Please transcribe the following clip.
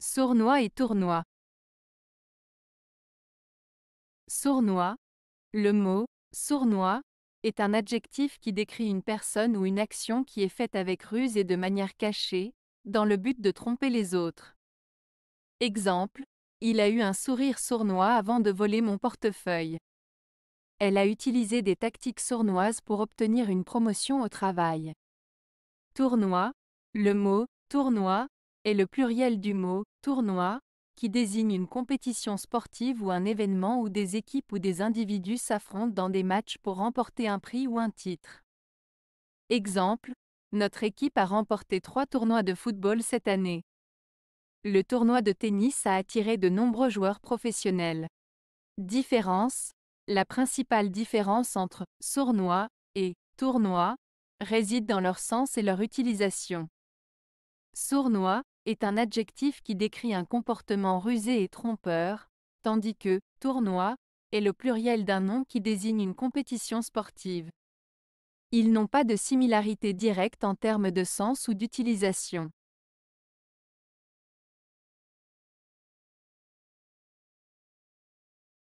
Sournois et tournois. Sournois. Le mot sournois est un adjectif qui décrit une personne ou une action qui est faite avec ruse et de manière cachée, dans le but de tromper les autres. Exemple, il a eu un sourire sournois avant de voler mon portefeuille. Elle a utilisé des tactiques sournoises pour obtenir une promotion au travail. Tournois, le mot tournoi est le pluriel du mot tournoi, qui désigne une compétition sportive ou un événement où des équipes ou des individus s'affrontent dans des matchs pour remporter un prix ou un titre. Exemple, notre équipe a remporté trois tournois de football cette année. Le tournoi de tennis a attiré de nombreux joueurs professionnels. Différence La principale différence entre sournois et tournoi réside dans leur sens et leur utilisation. Sournois est un adjectif qui décrit un comportement rusé et trompeur, tandis que tournoi est le pluriel d'un nom qui désigne une compétition sportive. Ils n'ont pas de similarité directe en termes de sens ou d'utilisation.